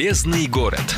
Полезный город.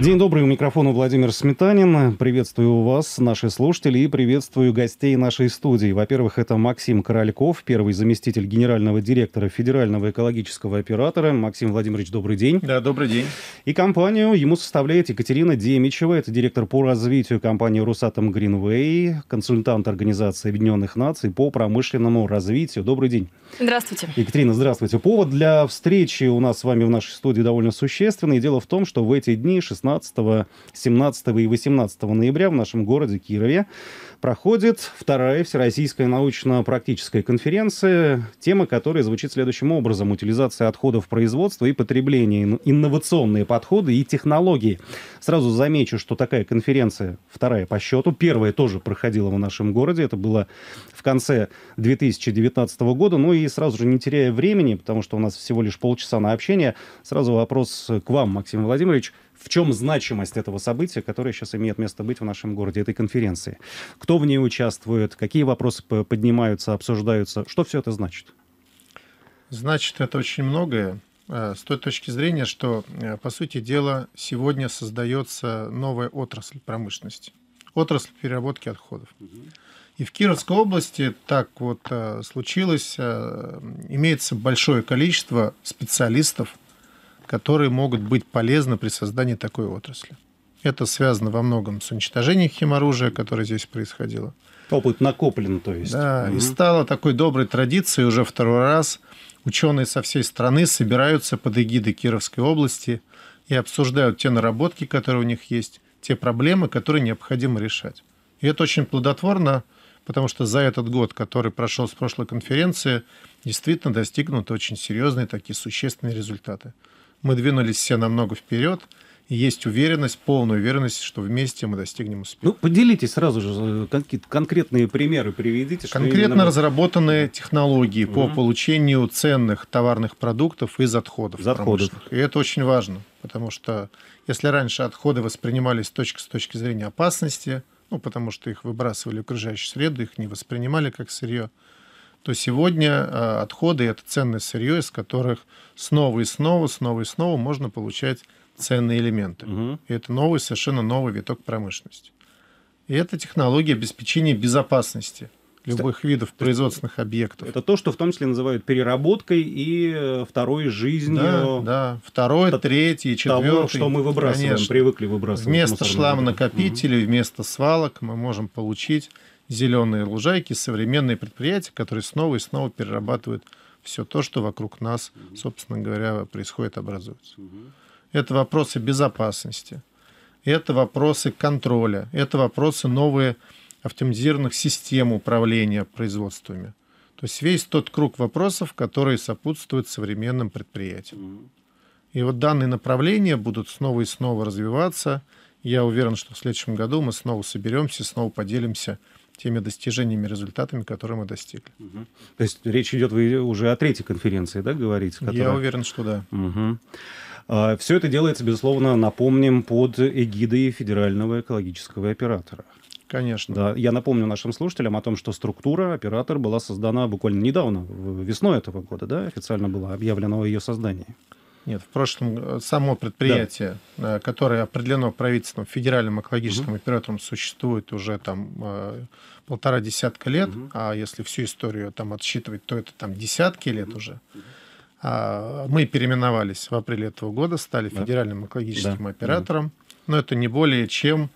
День добрый, у микрофона Владимир Сметанин. Приветствую вас, наши слушатели, и приветствую гостей нашей студии. Во-первых, это Максим Корольков, первый заместитель генерального директора Федерального экологического оператора. Максим Владимирович, добрый день. Да, добрый день. И компанию ему составляет Екатерина Демичева, это директор по развитию компании «Русатом Гринвей», консультант Организации Объединенных Наций по промышленному развитию. Добрый день. Здравствуйте. Екатерина, здравствуйте. Повод для встречи у нас с вами в нашей студии довольно существенный. Дело в том, что в эти дни, 16 16, 17 и 18 ноября в нашем городе Кирове проходит вторая Всероссийская научно-практическая конференция, тема которой звучит следующим образом. Утилизация отходов производства и потребления, инновационные подходы и технологии. Сразу замечу, что такая конференция, вторая по счету, первая тоже проходила в нашем городе, это было в конце 2019 года. Ну и сразу же, не теряя времени, потому что у нас всего лишь полчаса на общение, сразу вопрос к вам, Максим Владимирович в чем значимость этого события, которое сейчас имеет место быть в нашем городе, этой конференции. Кто в ней участвует, какие вопросы поднимаются, обсуждаются, что все это значит? Значит, это очень многое. Э, с той точки зрения, что, э, по сути дела, сегодня создается новая отрасль промышленности. Отрасль переработки отходов. И в Кировской области так вот э, случилось, имеется большое количество специалистов, которые могут быть полезны при создании такой отрасли. Это связано во многом с уничтожением химоружия, которое здесь происходило. Опыт накоплен, то есть. Да, угу. и стало такой доброй традицией уже второй раз. Ученые со всей страны собираются под эгидой Кировской области и обсуждают те наработки, которые у них есть, те проблемы, которые необходимо решать. И это очень плодотворно, потому что за этот год, который прошел с прошлой конференции, действительно достигнуты очень серьезные такие существенные результаты мы двинулись все намного вперед, и есть уверенность, полная уверенность, что вместе мы достигнем успеха. Ну, поделитесь сразу же, э, какие-то конкретные примеры приведите. Конкретно именно... разработанные технологии угу. по получению ценных товарных продуктов из отходов. Из отходов. И это очень важно, потому что если раньше отходы воспринимались точка, с точки зрения опасности, ну, потому что их выбрасывали в окружающую среду, их не воспринимали как сырье, то сегодня а, отходы – это ценное сырье, из которых снова и снова, снова и снова можно получать ценные элементы. Угу. И это новый, совершенно новый виток промышленности. И это технология обеспечения безопасности любых видов производственных объектов. Это то, что в том числе называют переработкой и э, второй жизнью. Да, да. второй, Т- третий, четвертый. Того, что мы выбрасываем, конечно. привыкли выбрасывать. Вместо шлама накопителей, угу. вместо свалок мы можем получить зеленые лужайки, современные предприятия, которые снова и снова перерабатывают все то, что вокруг нас, собственно говоря, происходит, образуется. Это вопросы безопасности, это вопросы контроля, это вопросы новые автоматизированных систем управления производствами. То есть весь тот круг вопросов, которые сопутствуют современным предприятиям. И вот данные направления будут снова и снова развиваться. Я уверен, что в следующем году мы снова соберемся, снова поделимся теми достижениями, результатами, которые мы достигли. Угу. То есть речь идет вы уже о третьей конференции, да, говорите? Которая... Я уверен, что да. Угу. А, Все это делается, безусловно, напомним, под эгидой федерального экологического оператора. Конечно. Да, я напомню нашим слушателям о том, что структура, оператор была создана буквально недавно, весной этого года, да, официально было объявлено о ее создании. Нет, в прошлом э, само предприятие, да. Э, которое определено правительством, федеральным экологическим угу. оператором, существует уже там э, полтора десятка лет, угу. а если всю историю там отсчитывать, то это там десятки лет угу. уже. А, мы переименовались в апреле этого года, стали да. федеральным экологическим да. оператором, но это не более чем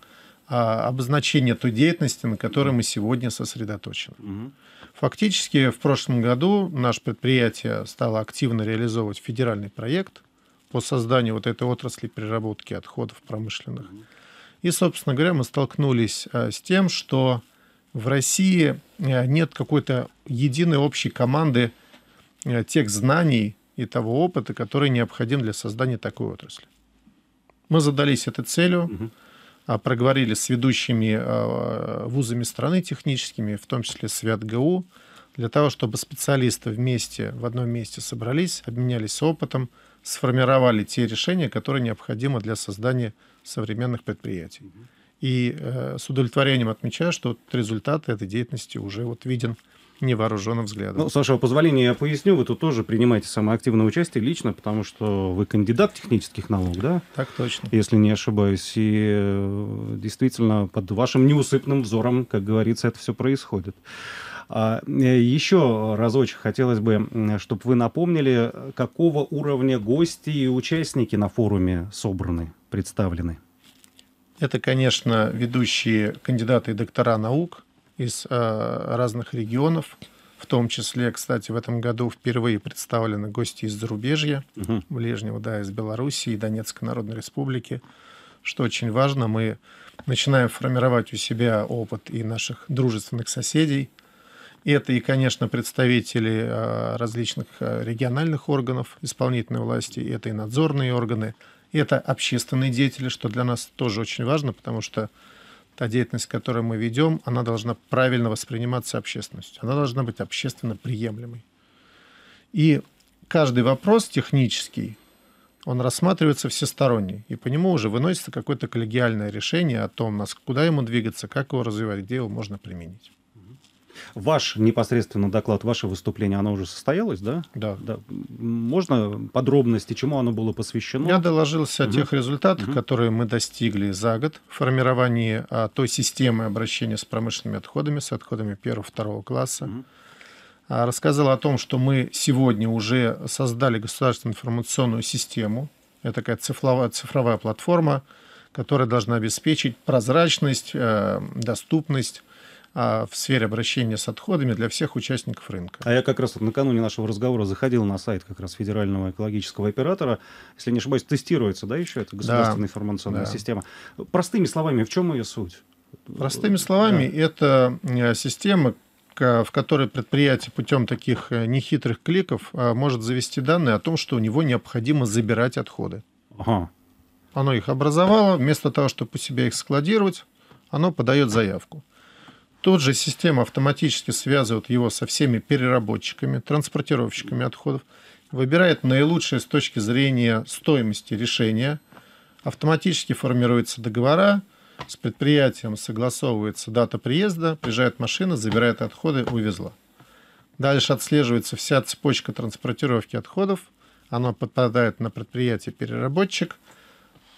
а, обозначение той деятельности, на которой угу. мы сегодня сосредоточены. Угу. Фактически в прошлом году наше предприятие стало активно реализовывать федеральный проект по созданию вот этой отрасли переработки отходов промышленных. И, собственно говоря, мы столкнулись а, с тем, что в России а, нет какой-то единой общей команды а, тех знаний и того опыта, который необходим для создания такой отрасли. Мы задались этой целью. А, проговорили с ведущими а, вузами страны техническими, в том числе с ВятГУ, для того, чтобы специалисты вместе, в одном месте собрались, обменялись опытом, сформировали те решения, которые необходимы для создания современных предприятий. И э, с удовлетворением отмечаю, что вот результаты этой деятельности уже вот виден невооруженным взглядом. Ну, с вашего а позволения, я поясню. Вы тут тоже принимаете самое активное участие лично, потому что вы кандидат технических наук, да? Так точно. Если не ошибаюсь. И э, действительно, под вашим неусыпным взором, как говорится, это все происходит. А, э, Еще разочек хотелось бы, чтобы вы напомнили, какого уровня гости и участники на форуме собраны, представлены. Это, конечно, ведущие кандидаты и доктора наук, из э, разных регионов. В том числе, кстати, в этом году впервые представлены гости из зарубежья, угу. ближнего, да, из Белоруссии, Донецкой Народной Республики, что очень важно. Мы начинаем формировать у себя опыт и наших дружественных соседей. Это и, конечно, представители э, различных э, региональных органов исполнительной власти, это и надзорные органы, это общественные деятели, что для нас тоже очень важно, потому что та деятельность, которую мы ведем, она должна правильно восприниматься общественностью. Она должна быть общественно приемлемой. И каждый вопрос технический, он рассматривается всесторонне, и по нему уже выносится какое-то коллегиальное решение о том, куда ему двигаться, как его развивать, где его можно применить. Ваш непосредственно доклад, ваше выступление, оно уже состоялось, да? Да. да. Можно подробности, чему оно было посвящено? Я доложился угу. о тех результатах, угу. которые мы достигли за год в формировании а, той системы обращения с промышленными отходами, с отходами первого-второго класса. Угу. А, рассказал о том, что мы сегодня уже создали государственную информационную систему. Это такая цифровая, цифровая платформа, которая должна обеспечить прозрачность, э, доступность а, в сфере обращения с отходами для всех участников рынка. А я как раз вот накануне нашего разговора заходил на сайт как раз федерального экологического оператора. Если не ошибаюсь, тестируется, да, еще эта государственная да, информационная да. система. Простыми словами, в чем ее суть? Простыми словами, да. это э, система, в которой предприятие путем таких э, нехитрых кликов э, может завести данные о том, что у него необходимо забирать отходы. Ага. Оно их образовало, вместо того, чтобы у себя их складировать, оно подает заявку. Тут же система автоматически связывает его со всеми переработчиками, транспортировщиками отходов, выбирает наилучшее с точки зрения стоимости решения, автоматически формируются договора, с предприятием согласовывается дата приезда, приезжает машина, забирает отходы, увезла. Дальше отслеживается вся цепочка транспортировки отходов, она попадает на предприятие переработчик,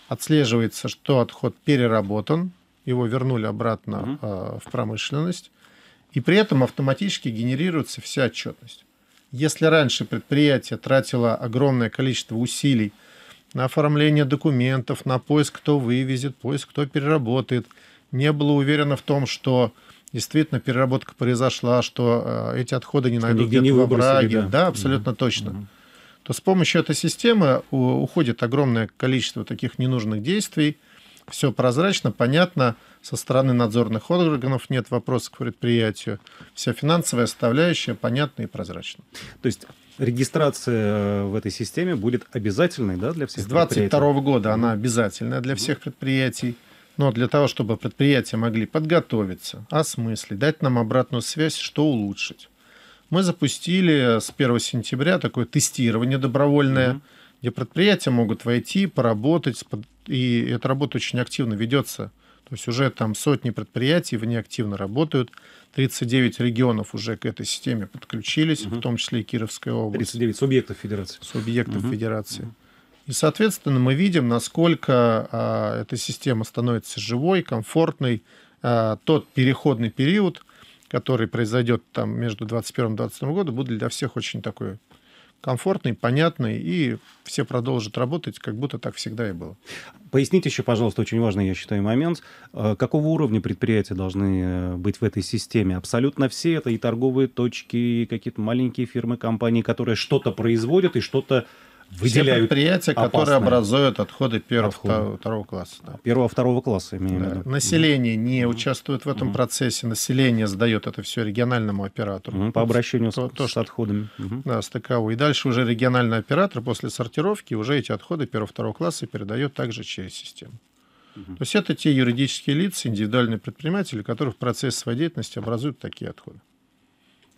отслеживается, что отход переработан, его вернули обратно угу. э, в промышленность, и при этом автоматически генерируется вся отчетность. Если раньше предприятие тратило огромное количество усилий на оформление документов, на поиск, кто вывезет, поиск, кто переработает, не было уверено в том, что действительно переработка произошла, что а, эти отходы не найдут где-то в обраге. Да. да, абсолютно угу. точно. Угу. То с помощью этой системы уходит огромное количество таких ненужных действий – все прозрачно, понятно, со стороны надзорных органов нет вопросов к предприятию, вся финансовая составляющая понятна и прозрачна. То есть регистрация э, в этой системе будет обязательной да, для всех С 2022 года она обязательная для всех предприятий. Но для того, чтобы предприятия могли подготовиться, осмыслить, дать нам обратную связь, что улучшить. Мы запустили э, с 1 сентября такое тестирование добровольное. Mm-hmm где предприятия могут войти, поработать, и эта работа очень активно ведется. То есть уже там сотни предприятий, они активно работают. 39 регионов уже к этой системе подключились, угу. в том числе и Кировская область. 39 субъектов федерации. Субъектов угу. федерации. Угу. И, соответственно, мы видим, насколько а, эта система становится живой, комфортной. А, тот переходный период, который произойдет там между 2021 и 2022 годом, будет для всех очень такой комфортный, понятный, и все продолжат работать, как будто так всегда и было. Поясните еще, пожалуйста, очень важный, я считаю, момент. Э, какого уровня предприятия должны э, быть в этой системе? Абсолютно все это и торговые точки, и какие-то маленькие фирмы, компании, которые что-то производят и что-то выделяют Все предприятия, опасные. которые образуют отходы первого, отходы. Второго, второго класса. Да. Первого, второго класса, имею да. в виду. Население не участвует в этом mm процессе, население сдает это все региональному оператору. mm По обращению то, с, то, с отходами. Mm-hmm. Да, стыковой. И дальше уже региональный оператор после сортировки уже эти отходы первого, второго класса передает также через систему. То есть это те юридические лица, индивидуальные предприниматели, которые в процессе своей деятельности образуют такие отходы.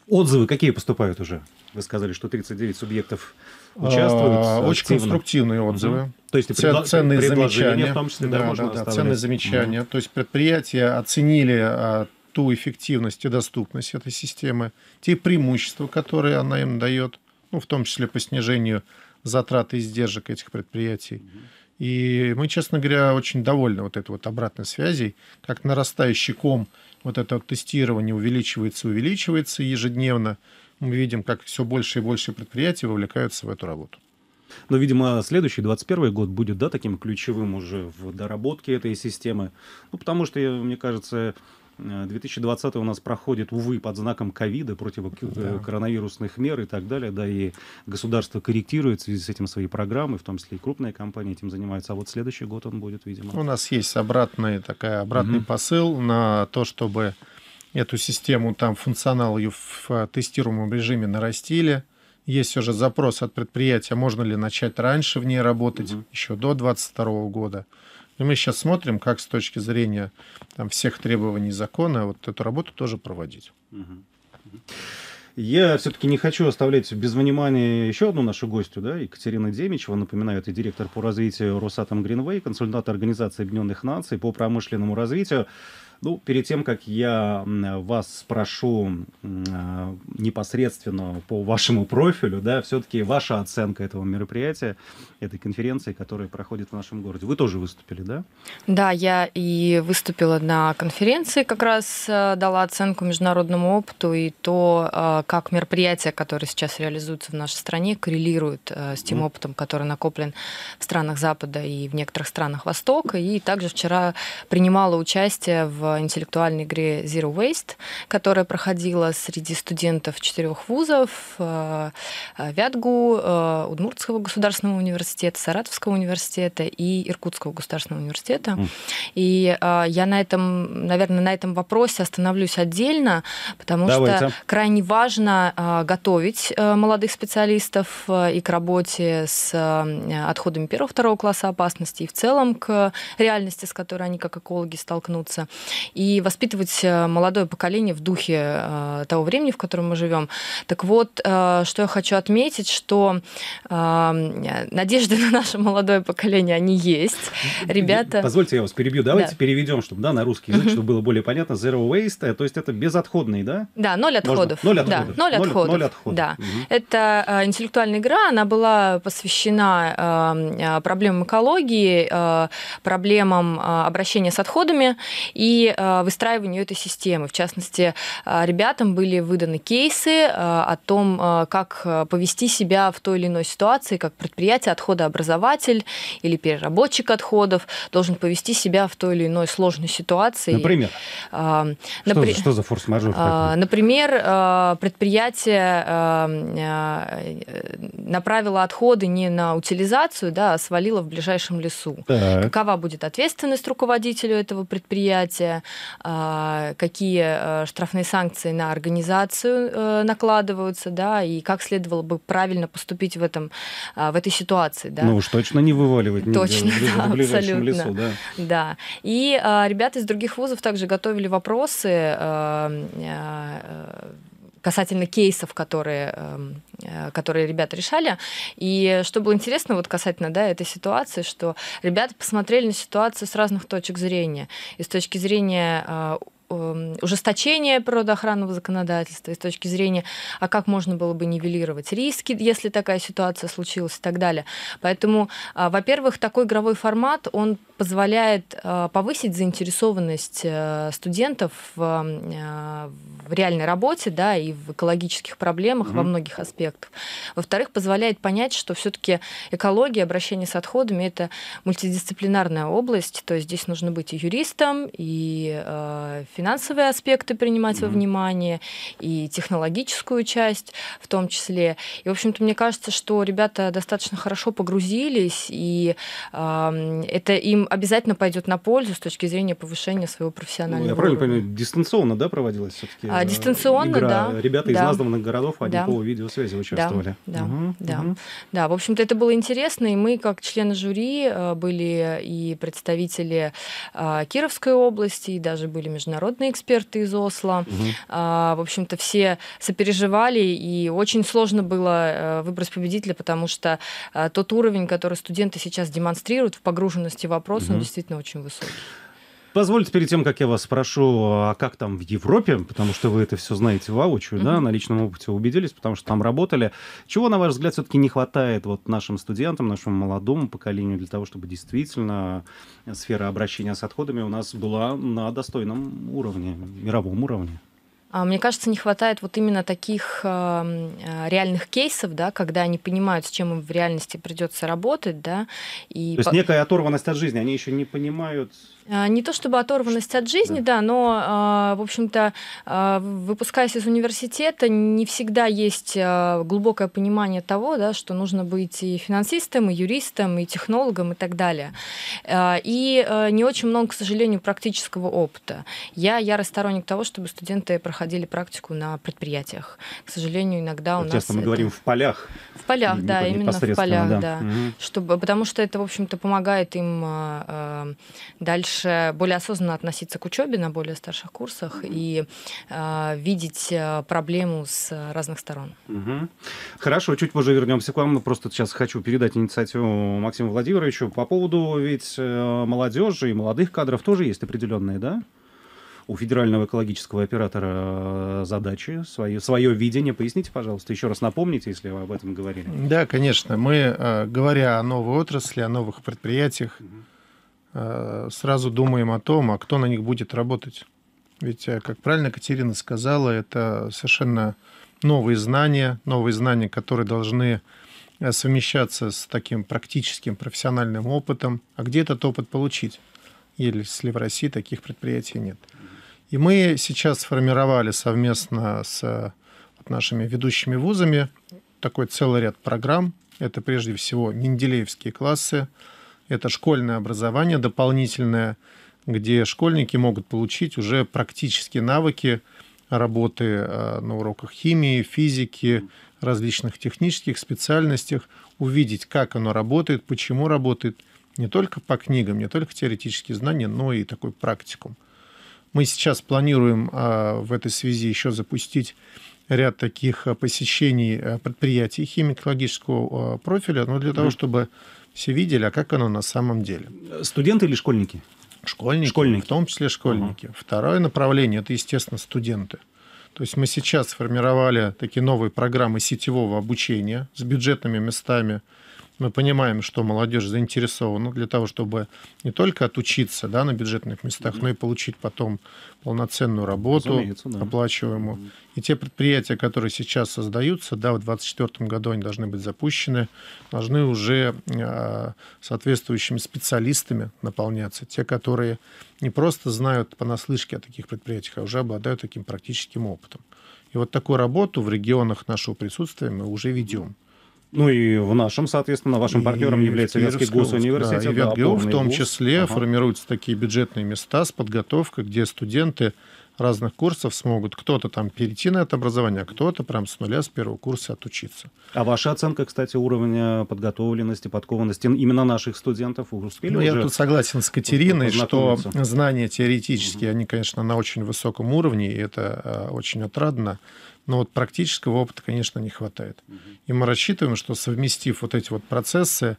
Отзывы какие поступают уже? Вы сказали, что 39 субъектов участвуют. А, очень конструктивные отзывы. Угу. То есть Цен, ценные замечания. В том числе, да, да, можно да, ценные замечания. Угу. То есть предприятия оценили а, ту эффективность и доступность этой системы, те преимущества, которые она им дает, ну, в том числе по снижению затрат и издержек этих предприятий. Угу. И мы, честно говоря, очень довольны вот этой вот обратной связей, как нарастающий ком – вот это тестирование увеличивается, увеличивается ежедневно. Мы видим, как все больше и больше предприятий вовлекаются в эту работу. Но, видимо, следующий, 21 год, будет, да, таким ключевым уже в доработке этой системы. Ну, потому что, мне кажется, 2020 э, у нас проходит, увы, под знаком ковида, противокоронавирусных э, мер и так далее, да, и государство корректирует в связи с этим свои программы, в том числе и крупные компании этим занимаются, а вот следующий год он будет, видимо. У нас есть обратный, такая, обратный угу. посыл на то, чтобы эту систему, там функционал ее в тестируемом режиме нарастили, есть уже запрос от предприятия, можно ли начать раньше в ней работать, угу. еще до 2022 года. И мы сейчас смотрим, как с точки зрения там, всех требований закона вот эту работу тоже проводить. Я все-таки не хочу оставлять без внимания еще одну нашу гостью, да, Екатерина Демичева. Напоминаю, это директор по развитию Росатом Гринвей, консультант Организации Объединенных Наций по промышленному развитию. Ну, перед тем, как я вас спрошу а, непосредственно по вашему профилю, да, все-таки ваша оценка этого мероприятия, этой конференции, которая проходит в нашем городе. Вы тоже выступили, да? Да, я и выступила на конференции, как раз э, дала оценку международному опыту и то, э, как мероприятия, которые сейчас реализуются в нашей стране, коррелируют э, с тем опытом, который накоплен в странах Запада и в некоторых странах Востока. И также вчера принимала участие в интеллектуальной игре Zero Waste, которая проходила среди студентов четырех вузов э, Вятгу, э, Удмуртского государственного университета, Саратовского университета и Иркутского государственного университета. Mm. И э, я на этом, наверное, на этом вопросе остановлюсь отдельно, потому Давайте. что крайне важно готовить молодых специалистов и к работе с отходами первого-второго класса опасности и в целом к реальности, с которой они как экологи столкнутся и воспитывать э, молодое поколение в духе э, того времени, в котором мы живем. Так вот, э, что я хочу отметить, что надежды на наше молодое поколение, они есть. Ребята... Позвольте, я вас перебью. Давайте да. переведем, чтобы да, на русский язык, чтобы было более понятно. Zero waste, то есть это безотходный, да? Да, ноль отходов. Ноль отходов. Да, ноль отходов. Ноль, ноль отходов. Да. Угу. Это интеллектуальная игра, она была посвящена проблемам экологии, проблемам обращения с отходами. И и а, выстраиванию этой системы. В частности, а, ребятам были выданы кейсы а, о том, как повести себя в той или иной ситуации, как предприятие отходообразователь или переработчик отходов должен повести себя в той или иной сложной ситуации. Например? напри... что, что за форс-мажор? например, предприятие э, направило отходы не на утилизацию, да, а свалило в ближайшем лесу. Так. Какова будет ответственность руководителю этого предприятия? А, какие а, штрафные санкции на организацию э, накладываются, да, и как следовало бы правильно поступить в, этом, а, в этой ситуации. Да. Ну уж точно не вываливать нигде, точно, да, в ближайшем абсолютно. лесу. Да. да. И ребята из других вузов также готовили вопросы э, э, касательно кейсов, которые, эм, э, которые ребята решали. И что было интересно вот касательно да, этой ситуации, что ребята посмотрели на ситуацию с разных точек зрения. И с точки зрения э, Эм, ужесточения природоохранного законодательства с точки зрения, а как можно было бы нивелировать риски, если такая ситуация случилась и так далее. Поэтому, а, во-первых, такой игровой формат, он позволяет а, повысить заинтересованность э, студентов в, а, в реальной работе да, и в экологических проблемах mm во многих аспектах. Во-вторых, позволяет понять, что все-таки экология, обращение с отходами это мультидисциплинарная область, то есть здесь нужно быть и юристом, и э, финансовые аспекты принимать во внимание, и технологическую часть в том числе. И, в общем-то, мне кажется, что ребята достаточно хорошо погрузились, и э, это им обязательно пойдет на пользу с точки зрения повышения своего профессионального ну, Я правильно уровня. понимаю, дистанционно, да, проводилась все-таки? А, э, дистанционно, игра. да. Ребята да. из названных городов, они да. по видеосвязи участвовали. Да, да, угу, да. Угу. да. В общем-то, это было интересно, и мы, как члены жюри, э, были и представители э, Кировской области, и даже были международные международные эксперты из Осло. Угу. в общем-то, все сопереживали, и очень сложно было э, выбрать победителя, потому что э, тот уровень, который студенты сейчас демонстрируют в погруженности в вопрос, угу. он действительно очень высокий. Позвольте, перед тем, как я вас спрошу, а как там в Европе, потому что вы это все знаете воочию, mm да, на личном опыте убедились, потому что там работали. Чего, на ваш взгляд, все-таки не хватает вот нашим студентам, нашему молодому поколению для того, чтобы действительно сфера обращения с отходами у нас была на достойном уровне, мировом уровне? А, мне кажется, не хватает вот именно таких эм, э, реальных кейсов, да, когда они понимают, с чем им в реальности придется работать, да. И То есть по... некая оторванность от жизни, они еще не понимают. А, не то чтобы оторванность от жизни, да, да но, а, в общем-то, выпускаясь из университета, не всегда есть глубокое понимание того, да, что нужно быть и финансистом, и юристом, и технологом, и так далее. И э, не очень много, к сожалению, практического опыта. Я ярый сторонник того, чтобы студенты проходили проходили практику на предприятиях. К сожалению, иногда у вот ну, нас... Часто мы это... говорим в полях. В полях, да, именно в полях, да. да. Угу. Чтобы, потому что это, в общем-то, помогает им э, э, дальше более осознанно относиться к учебе на более старших курсах и э, видеть э, проблему с разных сторон. Угу. Хорошо, чуть позже вернемся к вам. Ну, просто сейчас хочу передать инициативу Максиму Владимировичу по поводу ведь э, молодежи и молодых кадров тоже есть определенные, да? у федерального экологического оператора э, задачи, свое, свое видение. Поясните, пожалуйста, еще раз напомните, если вы об этом говорили. Да, конечно. Мы, э, говоря о новой отрасли, о новых предприятиях, э, сразу думаем о том, а кто на них будет работать. Ведь, как правильно Катерина сказала, это совершенно новые знания, новые знания, которые должны совмещаться с таким практическим профессиональным опытом. А где этот опыт получить? если в России таких предприятий нет. И мы сейчас сформировали совместно с нашими ведущими вузами такой целый ряд программ. Это прежде всего менделеевские классы, это школьное образование дополнительное, где школьники могут получить уже практические навыки работы э, на уроках химии, физики, различных технических специальностях, увидеть, как оно работает, почему работает – не только по книгам, не только теоретические знания, но и такой практикум. Мы сейчас планируем а, в этой связи еще запустить ряд таких а, посещений а, предприятий химико-логического профиля, но ну, для того, чтобы все видели, а как оно на самом деле. Э, студенты или школьники? Школьники, школьники. в том числе школьники. Угу. Второе направление – это, естественно, студенты. То есть мы сейчас сформировали такие новые программы сетевого обучения с бюджетными местами – мы понимаем, что молодежь заинтересована для того, чтобы не только отучиться да, на бюджетных местах, но и получить потом полноценную работу, да. оплачиваемую. И те предприятия, которые сейчас создаются, да, в 2024 году они должны быть запущены, должны уже э, соответствующими специалистами наполняться. Те, которые не просто знают понаслышке о таких предприятиях, а уже обладают таким практическим опытом. И вот такую работу в регионах нашего присутствия мы уже ведем. Ну и в нашем, соответственно, вашим партнером и является Вятский госуниверситет. Да, и Вятгео, да, в том гос. числе ага. формируются такие бюджетные места с подготовкой, где студенты разных курсов смогут кто-то там перейти на это образование, а кто-то прям с нуля, с первого курса отучиться. А ваша оценка, кстати, уровня подготовленности, подкованности именно наших студентов успели ну, уже? Я тут согласен с Катериной, что знания теоретические, угу. они, конечно, на очень высоком уровне, и это а, очень отрадно, но вот практического опыта, конечно, не хватает. Угу. И мы рассчитываем, что совместив вот эти вот процессы,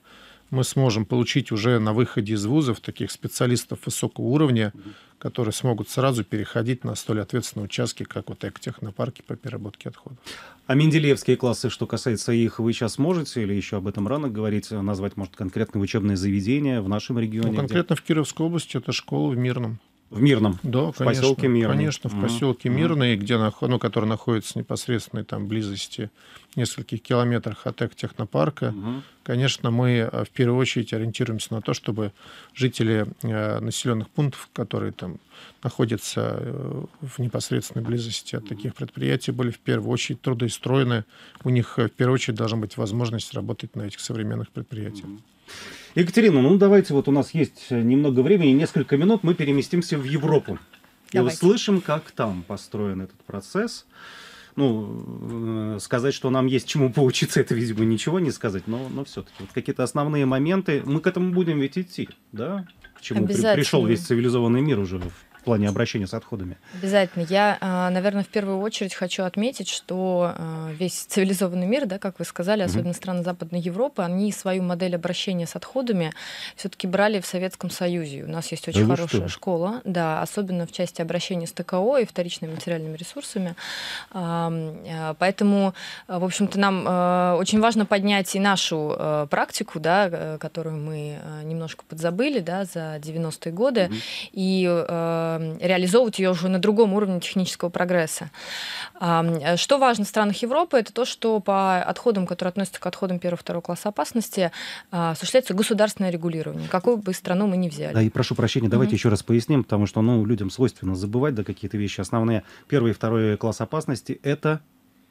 мы сможем получить уже на выходе из вузов таких специалистов высокого уровня, которые смогут сразу переходить на столь ответственные участки, как вот экотехнопарки по переработке отходов. А Менделеевские классы, что касается их, вы сейчас можете или еще об этом рано говорить, назвать, может, конкретное учебное заведение в нашем регионе? Ну, конкретно где? в Кировской области это школа в Мирном. В Мирном? Да, в конечно, поселке Мирный. Конечно, в поселке mm-hmm. Мирный, где, ну, который находится непосредственно там близости нескольких километрах от экотехнопарка, угу. конечно, мы э, в первую очередь ориентируемся на то, чтобы жители э, населенных пунктов, которые там находятся э, в непосредственной близости от таких предприятий, были в первую очередь трудоустроены. У них в первую очередь должна быть возможность работать на этих современных предприятиях. Екатерина, ну давайте вот у нас есть немного времени, несколько минут, мы переместимся в Европу. Давайте. И услышим, как там построен этот процесс. Ну, э, сказать, что нам есть чему поучиться, это, видимо, ничего не сказать, но, но все-таки вот какие-то основные моменты. Мы к этому будем ведь идти, да? К чему пришел весь цивилизованный мир уже в плане обращения с отходами? Обязательно. Я, а, наверное, в первую очередь хочу отметить, что а, весь цивилизованный мир, да, как вы сказали, особенно mm-hmm. страны Западной Европы, они свою модель обращения с отходами все-таки брали в Советском Союзе. У нас есть очень да хорошая что? школа, да, особенно в части обращения с ТКО и вторичными материальными ресурсами. А, поэтому, в общем-то, нам очень важно поднять и нашу практику, да, э, которую мы немножко подзабыли да, за 90-е годы. Mm-hmm. И реализовывать ее уже на другом уровне технического прогресса. Что важно в странах Европы, это то, что по отходам, которые относятся к отходам первого-второго класса опасности, а, осуществляется государственное регулирование, какую бы страну мы ни взяли. Да, и прошу прощения, давайте mm-hmm. еще раз поясним, потому что ну, людям свойственно забывать да, какие-то вещи. Основные первый и второй класс опасности — это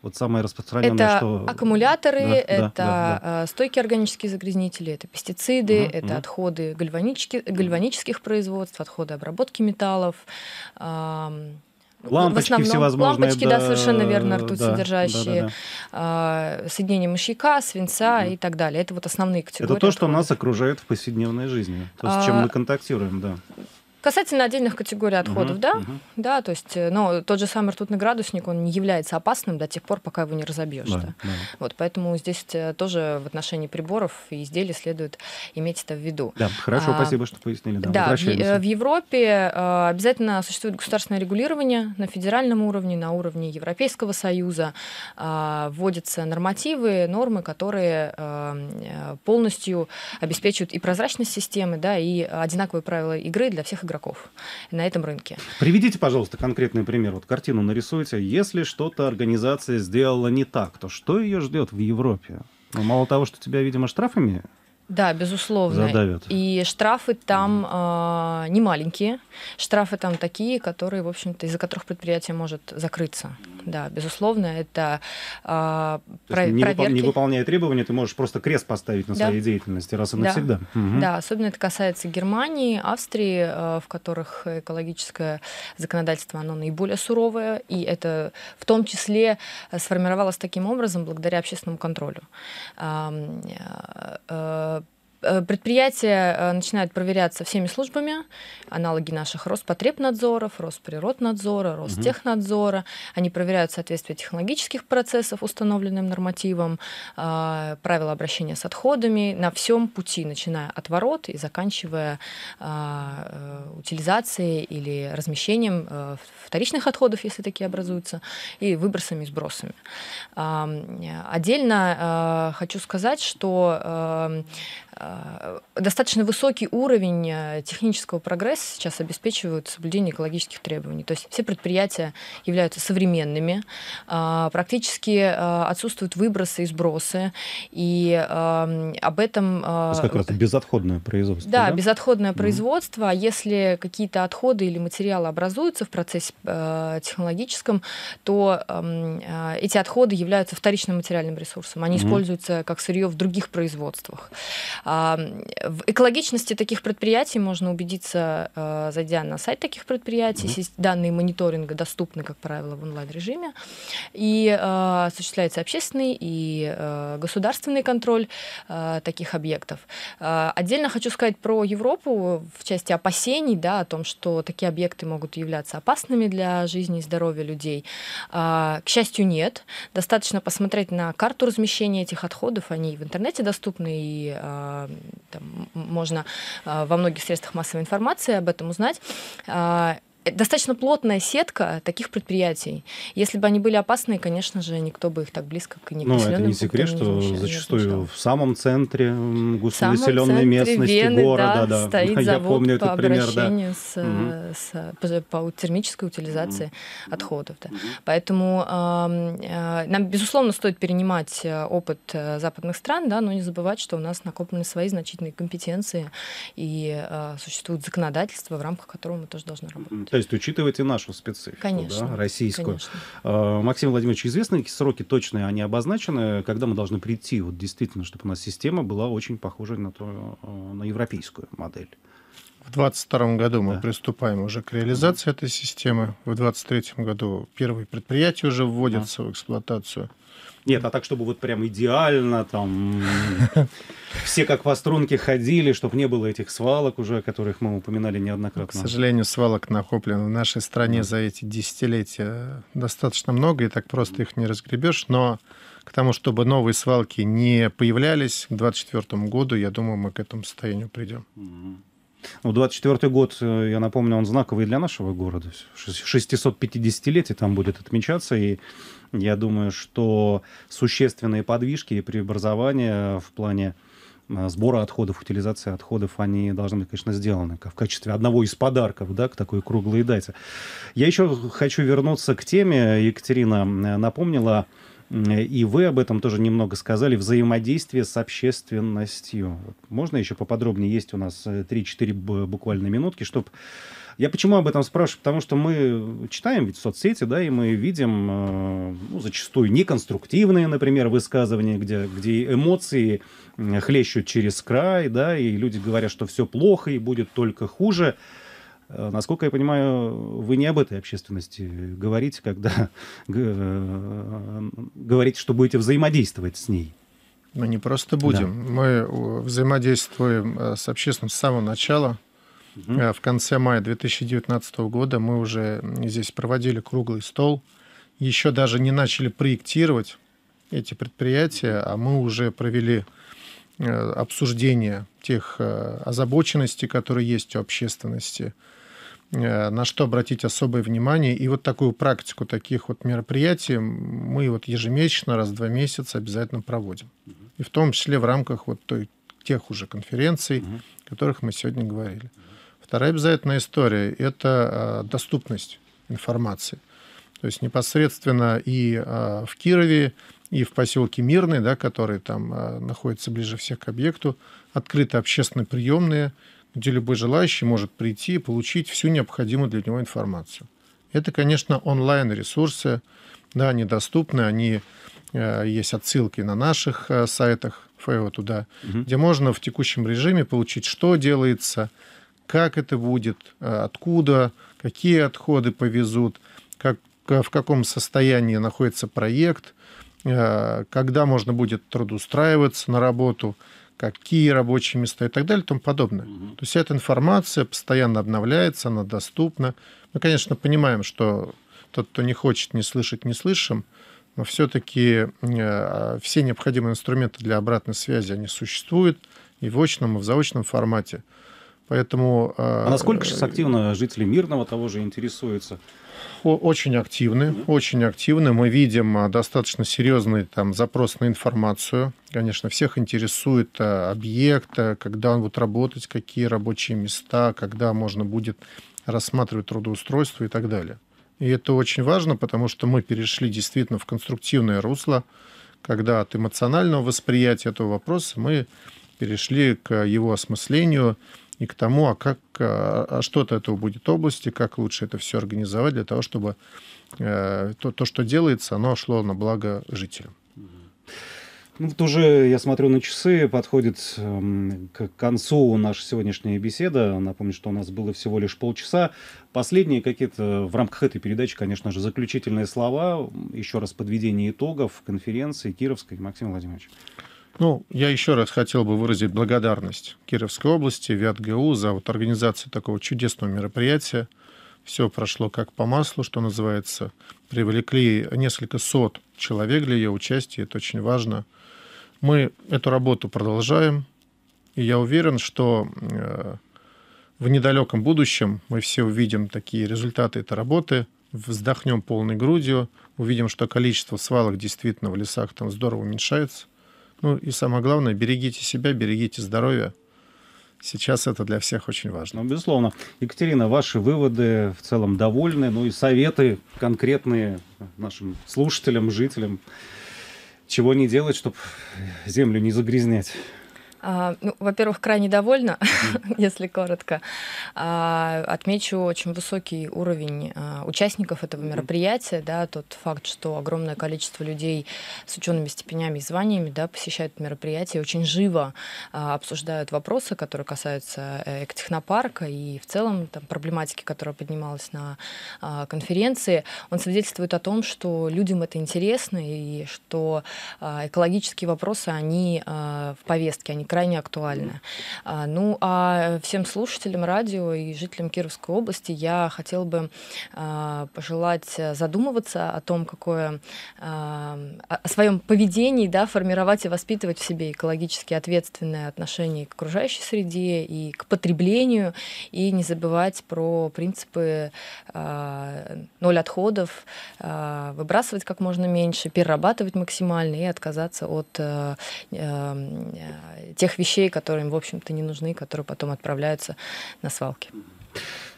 вот самое распространенное, это что... аккумуляторы, да, это да, да, да. стойкие органические загрязнители, это пестициды, угу, это угу. отходы гальванических, гальванических производств, отходы обработки металлов. Лампочки в основном, всевозможные. Лампочки, да, да совершенно верно, ртуть да, содержащие, да, да, да. А, соединение мышьяка, свинца mm. и так далее. Это вот основные категории. Это то, отходов. что нас окружает в повседневной жизни, то, с чем а, мы контактируем, да. Касательно отдельных категорий отходов, угу, да, угу. да, то есть, ну, тот же самый ртутный градусник, он не является опасным до тех пор, пока его не разобьешь. Да, да. Да. Вот, поэтому здесь э, тоже в отношении приборов и изделий следует иметь это в виду. Да, хорошо, а, спасибо, что пояснили. Да, да в, э, в Европе обязательно существует государственное регулирование на федеральном уровне, на уровне Европейского Союза а, вводятся нормативы, нормы, которые полностью обеспечивают и прозрачность системы, да, и одинаковые правила игры для всех игроков игроков на этом рынке. Приведите, пожалуйста, конкретный пример. Вот картину нарисуйте. Если что-то организация сделала не так, то что ее ждет в Европе? Ну, мало того, что тебя, видимо, штрафами да, безусловно. Задавят. И штрафы там э, а, не маленькие. Штрафы там такие, которые, в общем-то, из-за которых предприятие может закрыться. Да, безусловно, это э, про- не проверки. Выпол- не выполняя требования, ты можешь просто крест поставить на да. своей деятельности раз и навсегда. Да. Угу. да, особенно это касается Германии, Австрии, э, в которых экологическое законодательство, оно наиболее суровое, и это в том числе сформировалось таким образом благодаря общественному контролю. Э, э, Э, предприятия э, начинают проверяться всеми службами, аналоги наших Роспотребнадзоров, Росприроднадзора, Ростехнадзора. Они проверяют соответствие технологических процессов установленным нормативам, э, правила обращения с отходами на всем пути, начиная от ворот и заканчивая утилизацией или размещением вторичных отходов, если такие образуются, и выбросами и сбросами. Отдельно хочу сказать, что эм, Э, достаточно высокий уровень э, технического прогресса сейчас обеспечивают соблюдение экологических требований. То есть все предприятия являются современными, э, практически отсутствуют выбросы и сбросы, и об этом... То как раз безотходное производство. Да, да? безотходное mm. производство. А если какие-то отходы или материалы образуются в процессе технологическом, то эм, эти отходы являются вторичным материальным ресурсом. Они mm. используются как сырье в других производствах. В экологичности таких предприятий можно убедиться, э, зайдя на сайт таких предприятий. Mm-hmm. Данные мониторинга доступны, как правило, в онлайн-режиме. И э, осуществляется общественный и э, государственный контроль таких объектов. Отдельно хочу сказать про Европу в части опасений, да, о том, что такие объекты могут являться опасными для жизни и здоровья людей. К счастью, нет. Достаточно посмотреть на карту размещения этих отходов. Они в интернете доступны и там, можно а, во многих средствах массовой информации об этом узнать. А, Э, достаточно плотная сетка таких предприятий. Если бы они были опасные, конечно же, никто бы их так близко к ним Ну, это не секрет, что не зачастую в самом центре густонаселенной местности Вены, города, да, да. стоит Я помню по этот пример, да. С, угу. с, по, по термической утилизации угу. отходов. Да. Угу. Поэтому э, нам, безусловно, стоит перенимать э, опыт западных стран, да, но не забывать, что у нас накоплены свои значительные компетенции и э, существует законодательство, в рамках которого мы тоже должны работать. То есть учитывайте нашу специфику, конечно, да, российскую. Конечно. А, Максим Владимирович, известны сроки точные, они обозначены, когда мы должны прийти, вот действительно, чтобы у нас система была очень похожа на, то, э, на европейскую модель? В 2022 году мы да. приступаем уже к реализации этой системы. В 2023 году первые предприятия уже вводятся а. в эксплуатацию. Нет, а так, чтобы вот прям идеально там все как по струнке ходили, чтобы не было этих свалок уже, о которых мы упоминали неоднократно. К сожалению, свалок накоплено в нашей стране за эти десятилетия достаточно много, и так просто их не разгребешь, но к тому, чтобы новые свалки не появлялись к 2024 году, я думаю, мы к этому состоянию придем. Ну, 24 год, э, я напомню, он знаковый для нашего города. 650-летие там будет отмечаться, и я думаю, что существенные подвижки и преобразования в плане э, сбора отходов, утилизации отходов, они должны быть, конечно, сделаны в качестве одного из подарков да, к такой круглой дате. Я еще хочу вернуться к теме. Екатерина э, напомнила Э, и вы об этом тоже немного сказали. Взаимодействие с общественностью. Можно еще поподробнее? Есть у нас 3-4 э, буквально минутки, чтобы... Я почему об этом спрашиваю? Потому что мы читаем ведь соцсети, да, и мы видим э, ну, зачастую неконструктивные, например, высказывания, где, где эмоции хлещут через край, да, и люди говорят, что все плохо и будет только хуже. Э, насколько я понимаю, вы не об этой общественности говорите, когда э, говорите, что будете взаимодействовать с ней. Мы не просто будем. Да. Мы э, взаимодействуем с общественностью с самого начала. Угу. В конце мая 2019 года мы уже здесь проводили круглый стол. Еще даже не начали проектировать эти предприятия, а мы уже провели обсуждение тех озабоченностей, которые есть у общественности – Э, на что обратить особое внимание. И вот такую практику таких вот мероприятий мы вот ежемесячно, раз в два месяца обязательно проводим. И в том числе в рамках вот той, тех уже конференций, о которых мы сегодня говорили. Вторая обязательная история – это а, доступность информации. То есть непосредственно и а, в Кирове, и в поселке Мирный, да, который там а, находится ближе всех к объекту, открыты общественные приемные – где любой желающий может прийти и получить всю необходимую для него информацию. Это, конечно, онлайн-ресурсы, да, они доступны, они э, есть отсылки на наших э, сайтах ФЭО туда, угу. где можно в текущем режиме получить, что делается, как это будет, э, откуда, какие отходы повезут, как, в каком состоянии находится проект, когда можно будет трудоустраиваться на работу, какие рабочие места и так далее и тому подобное. То есть эта информация постоянно обновляется, она доступна. Мы, конечно, понимаем, что тот, кто не хочет не слышит, не слышим, но все-таки э, все необходимые инструменты для обратной связи, они существуют и в очном, и в заочном формате. Поэтому... Э, а насколько сейчас активно э, жители Мирного того же интересуются? очень активны, очень активны. Мы видим а, достаточно серьезный там запрос на информацию. Конечно, всех интересует а, объект, а, когда он будет работать, какие рабочие места, когда можно будет рассматривать трудоустройство и так далее. И это очень важно, потому что мы перешли действительно в конструктивное русло, когда от эмоционального восприятия этого вопроса мы перешли к его осмыслению, и к тому, а как, а, а что от этого будет области, как лучше это все организовать для того, чтобы э, то, то что делается, оно шло на благо жителям. Ну, вот уже, я смотрю на часы, подходит эм, к концу наша сегодняшняя беседа. Напомню, что у нас было всего лишь полчаса. Последние какие-то в рамках этой передачи, конечно же, заключительные слова, еще раз подведение итогов конференции Кировской. Максим Владимирович. Ну, я еще раз хотел бы выразить благодарность Кировской области, ВятГУ за вот организацию такого чудесного мероприятия. Все прошло как по маслу, что называется. Привлекли несколько сот человек для ее участия, это очень важно. Мы эту работу продолжаем, и я уверен, что э, в недалеком будущем мы все увидим такие результаты этой работы, вздохнем полной грудью, увидим, что количество свалок действительно в лесах там здорово уменьшается – ну и самое главное, берегите себя, берегите здоровье. Сейчас это для всех очень важно. Ну, безусловно. Екатерина, ваши выводы в целом довольны, ну и советы конкретные нашим слушателям, жителям, чего не делать, чтобы землю не загрязнять. А, ну, во-первых, крайне довольна, если коротко. А, отмечу очень высокий уровень а, участников этого мероприятия. Да, тот факт, что огромное количество людей с учеными степенями и званиями да, посещают мероприятие, очень живо обсуждают вопросы, которые касаются э, экотехнопарка и в целом там, проблематики, которая поднималась на конференции. Он свидетельствует о том, что людям это интересно и что экологические вопросы, они в повестке, они крайне актуально. А, ну, а всем слушателям радио и жителям Кировской области я хотела бы а, пожелать задумываться о том, какое а, о своем поведении, да, формировать и воспитывать в себе экологически ответственное отношение к окружающей среде и к потреблению, и не забывать про принципы ноль отходов, выбрасывать как можно меньше, перерабатывать максимально и отказаться от э, э, тех вещей, которые им, в общем-то, не нужны, которые потом отправляются на свалки.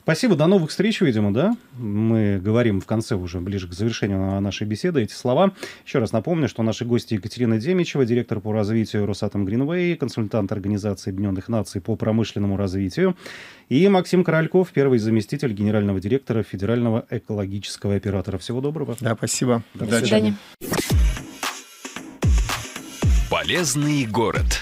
Спасибо, до новых встреч, видимо, да? Мы говорим в конце уже, ближе к завершению нашей беседы, эти слова. Еще раз напомню, что наши гости Екатерина Демичева, директор по развитию Росатом Гринвей, консультант Организации Объединенных Наций по промышленному развитию, и Максим Корольков, первый заместитель генерального директора Федерального экологического оператора. Всего доброго. Да, спасибо. До, до свидания. Полезный город.